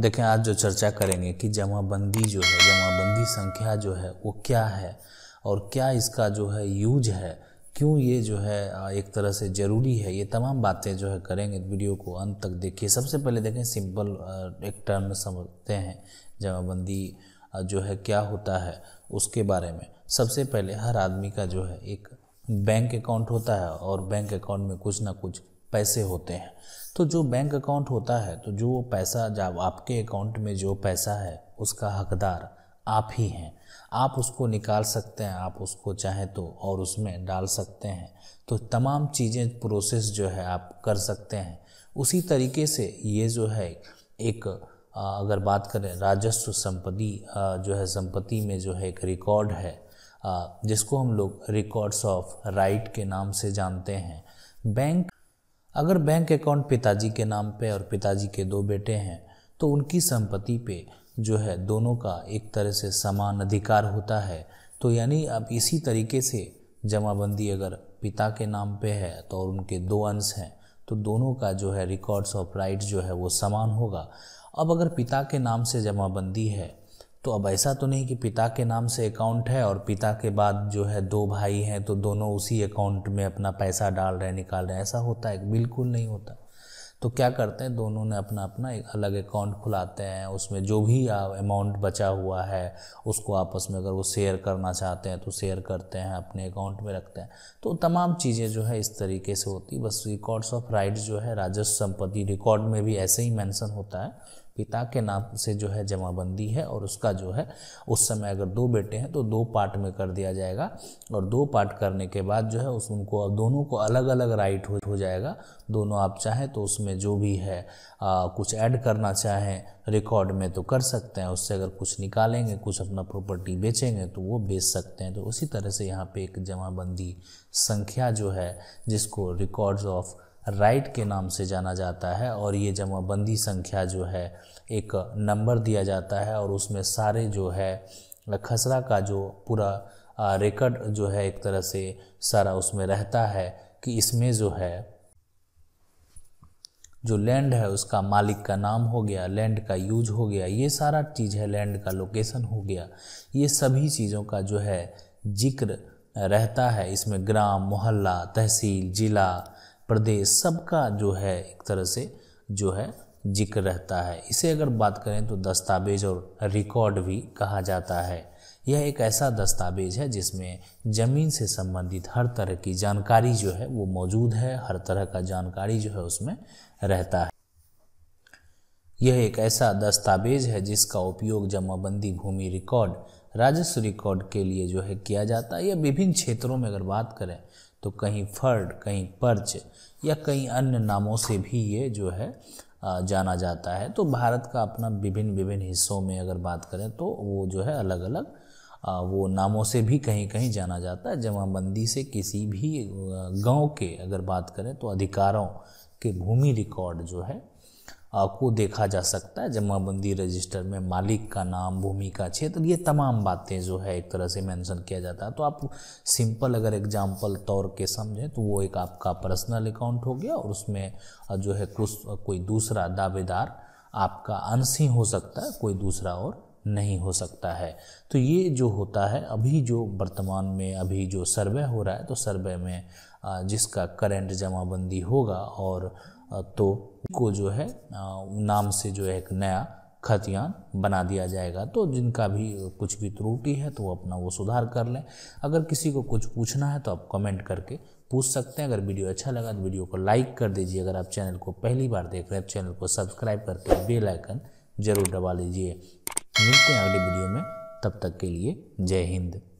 देखें आज जो चर्चा करेंगे कि जमाबंदी जो है जमाबंदी संख्या जो है वो क्या है और क्या इसका जो है यूज है क्यों ये जो है एक तरह से ज़रूरी है ये तमाम बातें जो है करेंगे वीडियो को अंत तक देखिए सबसे पहले देखें सिंपल एक टर्म में समझते हैं जमाबंदी जो है क्या होता है उसके बारे में सबसे पहले हर आदमी का जो है एक बैंक अकाउंट होता है और बैंक अकाउंट में कुछ ना कुछ पैसे होते हैं तो जो बैंक अकाउंट होता है तो जो पैसा जब आपके अकाउंट में जो पैसा है उसका हकदार आप ही हैं आप उसको निकाल सकते हैं आप उसको चाहें तो और उसमें डाल सकते हैं तो तमाम चीज़ें प्रोसेस जो है आप कर सकते हैं उसी तरीके से ये जो है एक अगर बात करें राजस्व संपत्ति जो है संपत्ति में जो है एक रिकॉर्ड है जिसको हम लोग रिकॉर्ड्स ऑफ राइट के नाम से जानते हैं बैंक अगर बैंक अकाउंट पिताजी के नाम पे और पिताजी के दो बेटे हैं तो उनकी संपत्ति पे जो है दोनों का एक तरह से समान अधिकार होता है तो यानी अब इसी तरीके से जमाबंदी अगर पिता के नाम पे है तो और उनके दो अंश हैं तो दोनों का जो है रिकॉर्ड्स ऑफ राइट जो है वो समान होगा अब अगर पिता के नाम से जमाबंदी है तो अब ऐसा तो नहीं कि पिता के नाम से अकाउंट है और पिता के बाद जो है दो भाई हैं तो दोनों उसी अकाउंट में अपना पैसा डाल रहे निकाल रहे ऐसा होता है बिल्कुल नहीं होता तो क्या करते हैं दोनों ने अपना अपना एक अलग अकाउंट खुलाते हैं उसमें जो भी अमाउंट बचा हुआ है उसको आपस में अगर वो शेयर करना चाहते हैं तो शेयर करते हैं अपने अकाउंट में रखते हैं तो तमाम चीज़ें जो है इस तरीके से होती बस रिकॉर्ड्स ऑफ राइट्स जो है राजस्व संपत्ति रिकॉर्ड में भी ऐसे ही मेंशन होता है पिता के नाम से जो है जमाबंदी है और उसका जो है उस समय अगर दो बेटे हैं तो दो पार्ट में कर दिया जाएगा और दो पार्ट करने के बाद जो है उस उनको दोनों को अलग अलग राइट हो, हो जाएगा दोनों आप चाहें तो उसमें जो भी है आ, कुछ ऐड करना चाहें रिकॉर्ड में तो कर सकते हैं उससे अगर कुछ निकालेंगे कुछ अपना प्रॉपर्टी बेचेंगे तो वो बेच सकते हैं तो उसी तरह से यहाँ पे एक जमाबंदी संख्या जो है जिसको रिकॉर्ड्स ऑफ राइट के नाम से जाना जाता है और ये जमाबंदी संख्या जो है एक नंबर दिया जाता है और उसमें सारे जो है खसरा का जो पूरा रिकॉर्ड जो है एक तरह से सारा उसमें रहता है कि इसमें जो है जो लैंड है उसका मालिक का नाम हो गया लैंड का यूज हो गया ये सारा चीज़ है लैंड का लोकेशन हो गया ये सभी चीज़ों का जो है जिक्र रहता है इसमें ग्राम मोहल्ला तहसील ज़िला प्रदेश सबका जो है एक तरह से जो है जिक्र रहता है इसे अगर बात करें तो दस्तावेज और रिकॉर्ड भी कहा जाता है यह एक ऐसा दस्तावेज है जिसमें ज़मीन से संबंधित हर तरह की जानकारी जो है वो मौजूद है हर तरह का जानकारी जो है उसमें रहता है यह एक ऐसा दस्तावेज है जिसका उपयोग जमाबंदी भूमि रिकॉर्ड राजस्व रिकॉर्ड के लिए जो है किया जाता है या विभिन्न क्षेत्रों में अगर बात करें तो कहीं फर्ड कहीं पर्च या कहीं अन्य नामों से भी ये जो है जाना जाता है तो भारत का अपना विभिन्न विभिन्न हिस्सों में अगर बात करें तो वो जो है अलग अलग वो नामों से भी कहीं कहीं जाना जाता है जमाबंदी से किसी भी गांव के अगर बात करें तो अधिकारों के भूमि रिकॉर्ड जो है को देखा जा सकता है जमाबंदी रजिस्टर में मालिक का नाम भूमि का क्षेत्र ये तमाम बातें जो है एक तरह से मेंशन किया जाता है तो आप सिंपल अगर एग्जाम्पल तौर के समझें तो वो एक आपका पर्सनल अकाउंट हो गया और उसमें जो है कुछ कोई दूसरा दावेदार आपका अंश ही हो सकता है कोई दूसरा और नहीं हो सकता है तो ये जो होता है अभी जो वर्तमान में अभी जो सर्वे हो रहा है तो सर्वे में जिसका करेंट जमाबंदी होगा और तो को जो है नाम से जो है एक नया खतियान बना दिया जाएगा तो जिनका भी कुछ भी त्रुटि है तो वो अपना वो सुधार कर लें अगर किसी को कुछ पूछना है तो आप कमेंट करके पूछ सकते हैं अगर वीडियो अच्छा लगा तो वीडियो को लाइक कर दीजिए अगर आप चैनल को पहली बार देख रहे हैं तो चैनल को सब्सक्राइब करके बेल आइकन ज़रूर दबा लीजिए मिलते हैं अगले वीडियो में तब तक के लिए जय हिंद